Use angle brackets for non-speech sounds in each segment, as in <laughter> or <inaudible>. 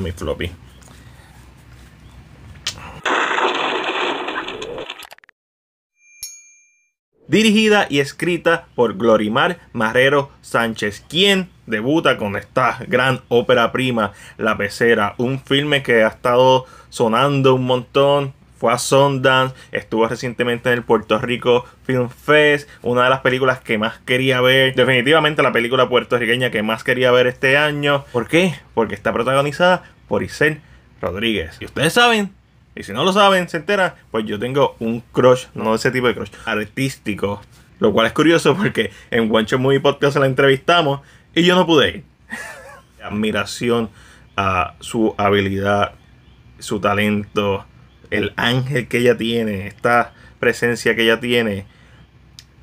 mi floppy. Dirigida y escrita por Glorimar Marrero Sánchez, quien debuta con esta gran ópera prima, La Pecera, un filme que ha estado sonando un montón, fue a Sundance, estuvo recientemente en el Puerto Rico Film Fest, una de las películas que más quería ver, definitivamente la película puertorriqueña que más quería ver este año. ¿Por qué? Porque está protagonizada por Isen Rodríguez. Y ustedes saben, y si no lo saben, se enteran, pues yo tengo un crush, no ese tipo de crush, artístico. Lo cual es curioso porque en One muy Movie Podcast la entrevistamos y yo no pude ir. <laughs> Admiración a su habilidad, su talento, el ángel que ella tiene, esta presencia que ella tiene,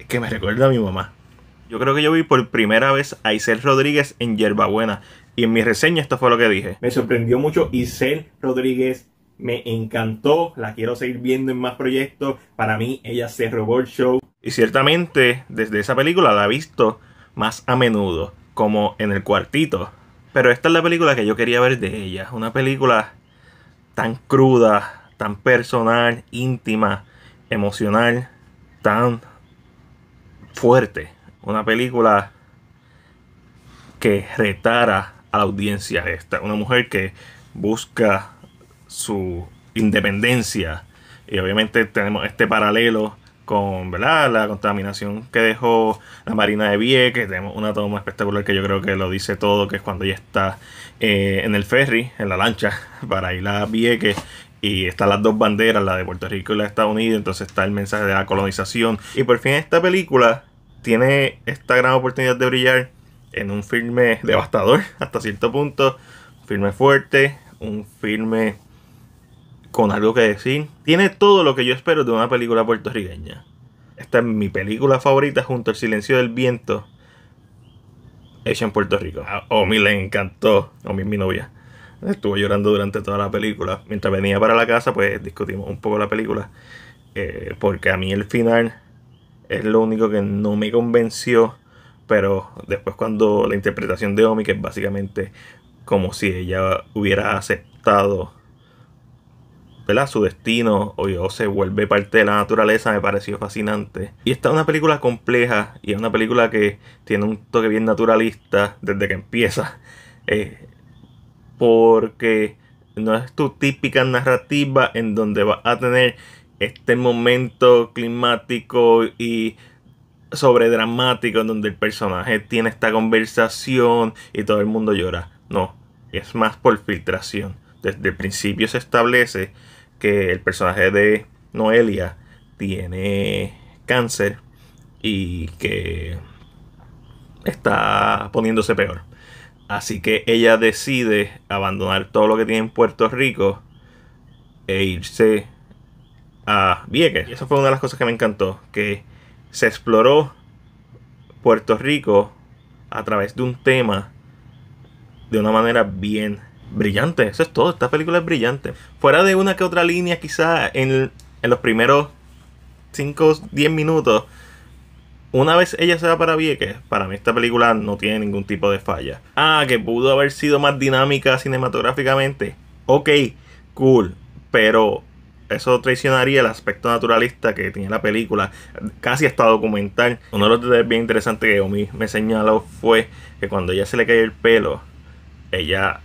que me recuerda a mi mamá. Yo creo que yo vi por primera vez a Isel Rodríguez en Yerbabuena. Y en mi reseña esto fue lo que dije. Me sorprendió mucho Isel Rodríguez. Me encantó. La quiero seguir viendo en más proyectos. Para mí, ella se robó el show. Y ciertamente, desde esa película la he visto más a menudo. Como en el cuartito. Pero esta es la película que yo quería ver de ella. Una película tan cruda, tan personal, íntima, emocional, tan fuerte. Una película que retara a la audiencia esta. Una mujer que busca su independencia. Y obviamente tenemos este paralelo con la contaminación que dejó la Marina de Vieques. Tenemos una toma espectacular que yo creo que lo dice todo, que es cuando ella está eh, en el ferry, en la lancha, <laughs> para ir a Vieques y están las dos banderas, la de Puerto Rico y la de Estados Unidos, entonces está el mensaje de la colonización. Y por fin esta película tiene esta gran oportunidad de brillar en un filme devastador <laughs> hasta cierto punto, un filme fuerte, un filme con algo que decir. Tiene todo lo que yo espero de una película puertorriqueña. Esta es mi película favorita junto al Silencio del Viento, hecha en Puerto Rico. Ah, oh, a Omi le encantó, Omi es mi novia. Estuvo llorando durante toda la película. Mientras venía para la casa, pues discutimos un poco la película. Eh, porque a mí el final es lo único que no me convenció. Pero después cuando la interpretación de Omi, que es básicamente como si ella hubiera aceptado su destino o, se vuelve parte de la naturaleza, me pareció fascinante. Y esta es una película compleja y es una película que tiene un toque bien naturalista desde que empieza. <laughs> Eh, porque no es tu típica narrativa en donde vas a tener este momento climático y sobredramático en donde el personaje tiene esta conversación y todo el mundo llora. No, es más por filtración. Desde el principio se establece que el personaje de Noelia tiene cáncer y que está poniéndose peor. Así que ella decide abandonar todo lo que tiene en Puerto Rico e irse a Vieques. Y eso fue una de las cosas que me encantó, que se exploró Puerto Rico a través de un tema de una manera bien brillante. Eso es todo, esta película es brillante. Fuera de una que otra línea quizá en, los primeros 5 10 minutos una vez ella se va para Vieques, para mí esta película no tiene ningún tipo de falla. Ah, que pudo haber sido más dinámica cinematográficamente. Ok, cool, pero eso traicionaría el aspecto naturalista que tiene la película, casi hasta documental. Uno de los detalles bien interesantes que Omi me señaló fue que cuando ella se le cae el pelo, ella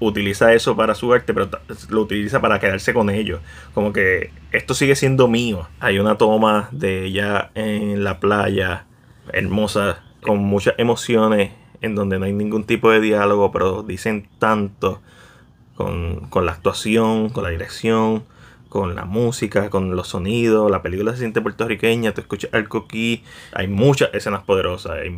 utiliza eso para su arte, pero lo utiliza para quedarse con ellos. Como que esto sigue siendo mío. Hay una toma de ella en la playa, hermosa, con muchas emociones, en donde no hay ningún tipo de diálogo, pero dicen tanto con, la actuación, con la dirección, con la música, con los sonidos, la película se siente puertorriqueña, tú escuchas el coquí, hay muchas escenas poderosas, hay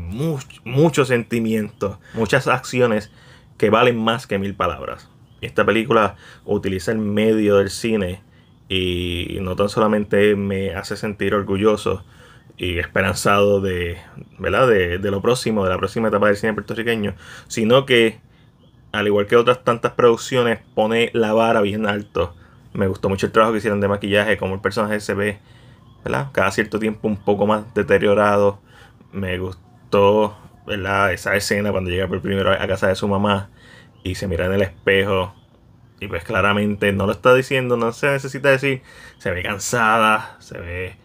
muchos sentimientos, muchas acciones que valen más que mil palabras. Esta película utiliza el medio del cine y no tan solamente me hace sentir orgulloso y esperanzado de, ¿verdad? De, lo próximo, de la próxima etapa del cine puertorriqueño, sino que, al igual que otras tantas producciones, pone la vara bien alto. Me gustó mucho el trabajo que hicieron de maquillaje, como el personaje se ve, cada cierto tiempo un poco más deteriorado. Me gustó esa escena cuando llega por primera vez a casa de su mamá y se mira en el espejo. Y pues claramente no lo está diciendo, no se necesita decir. Se ve cansada, se ve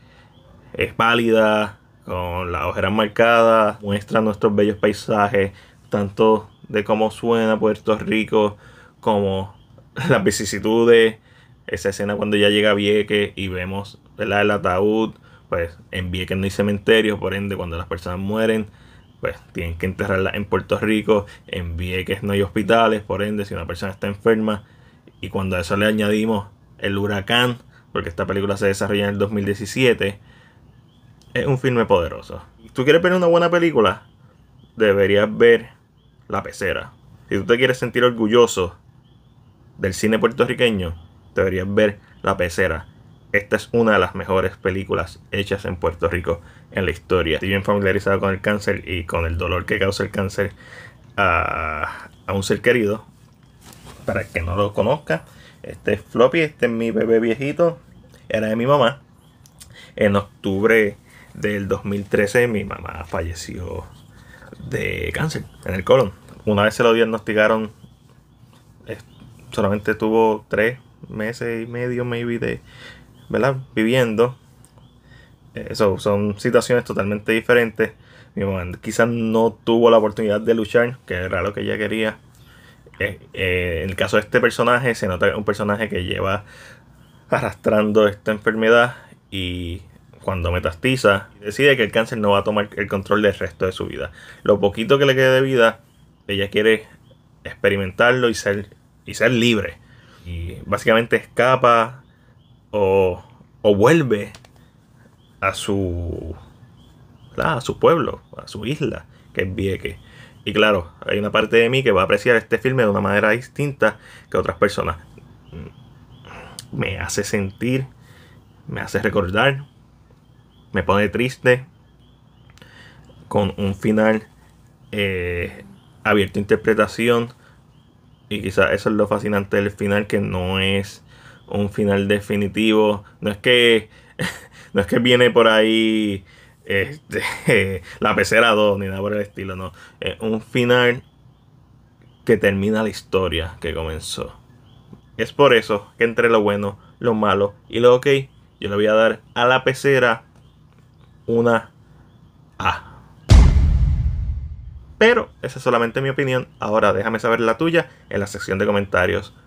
es pálida, con las ojeras marcadas, muestra nuestros bellos paisajes, tanto de cómo suena Puerto Rico, como <laughs> las vicisitudes, esa escena cuando ya llega Vieque y vemos el ataúd, pues en Vieques no hay cementerio, por ende cuando las personas mueren, pues tienen que enterrarla en Puerto Rico, en Vieques no hay hospitales, por ende, si una persona está enferma, y cuando a eso le añadimos el huracán, porque esta película se desarrolla en el 2017, es un filme poderoso. Si ¿Tú quieres ver una buena película? Deberías ver La Pecera. Si tú te quieres sentir orgulloso del cine puertorriqueño, deberías ver La Pecera esta es una de las mejores películas hechas en Puerto Rico en la historia. Estoy bien familiarizado con el cáncer y con el dolor que causa el cáncer a, un ser querido. Para el que no lo conozca, este es Floppy, este es mi bebé viejito, era de mi mamá. En octubre del 2013 mi mamá falleció de cáncer en el colon. Una vez se lo diagnosticaron, eh, solamente tuvo tres meses y medio, maybe, de, ¿verdad? viviendo. Eso eh, son situaciones totalmente diferentes. Mi mamá quizás no tuvo la oportunidad de luchar, que era lo que ella quería. Eh, eh, en el caso de este personaje, se nota un personaje que lleva arrastrando esta enfermedad y cuando metastiza, decide que el cáncer no va a tomar el control del resto de su vida. Lo poquito que le quede de vida, ella quiere experimentarlo y ser, y ser libre. Y básicamente escapa o, vuelve a su, a su pueblo, a su isla, que es Vieque. Y claro, hay una parte de mí que va a apreciar este filme de una manera distinta que otras personas. Me hace sentir, me hace recordar, me pone triste con un final eh, abierto a interpretación. Y quizás eso es lo fascinante del final, que no es un final definitivo. No es que, <laughs> no es que viene por ahí este, <laughs> la pecera 2 ni nada por el estilo, no. Es un final que termina la historia que comenzó. Es por eso que entre lo bueno, lo malo y lo ok, yo le voy a dar a la pecera una A. Pero esa es solamente mi opinión. Ahora déjame saber la tuya en la sección de comentarios